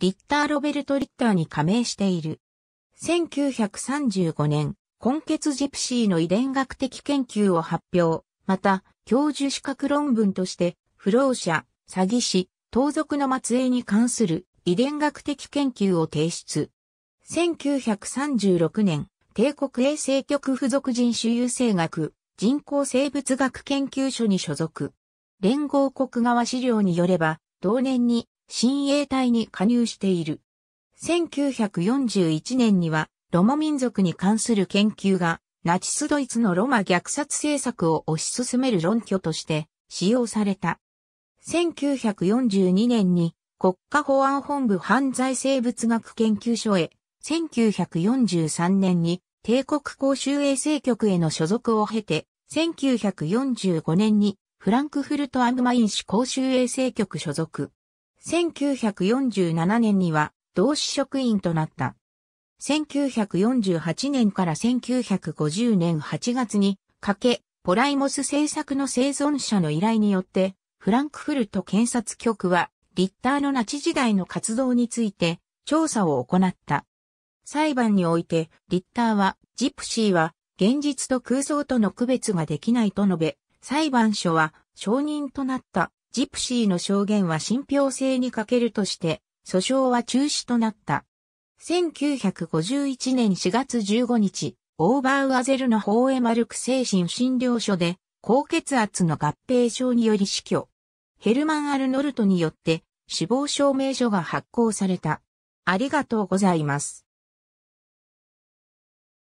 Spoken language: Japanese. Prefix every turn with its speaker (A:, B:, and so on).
A: リッター・ロベルト・リッターに加盟している。1935
B: 年、根血ジプシーの遺伝学的研究を発表、また、教授資格論文として、不老者、詐欺師、盗賊の末裔に関する遺伝学的研究を提出。1936年、帝国衛生局附属人種優生学、人工生物学研究所に所属。連合国側資料によれば、同年に親衛隊に加入している。1941年にはロマ民族に関する研究がナチスドイツのロマ虐殺政策を推し進める論拠として使用された。1942年に国家保安本部犯罪生物学研究所へ、1943年に帝国公衆衛生局への所属を経て、1945年にフランクフルトアグマイン市公衆衛生局所属。1947年には同志職員となった。1948年から1950年8月にかけ、ポライモス製作の生存者の依頼によって、フランクフルト検察局は、リッターのナチ時代の活動について調査を行った。裁判において、リッターは、ジプシーは、現実と空想との区別ができないと述べ、裁判所は、承認となった。ジプシーの証言は信憑性に欠けるとして、訴訟は中止となった。1951年4月15日、オーバーウアゼルの法へマルク精神診療所で、高血圧の合併症により死去。ヘルマン・アルノルトによって死亡証明書が
A: 発行された。ありがとうございます。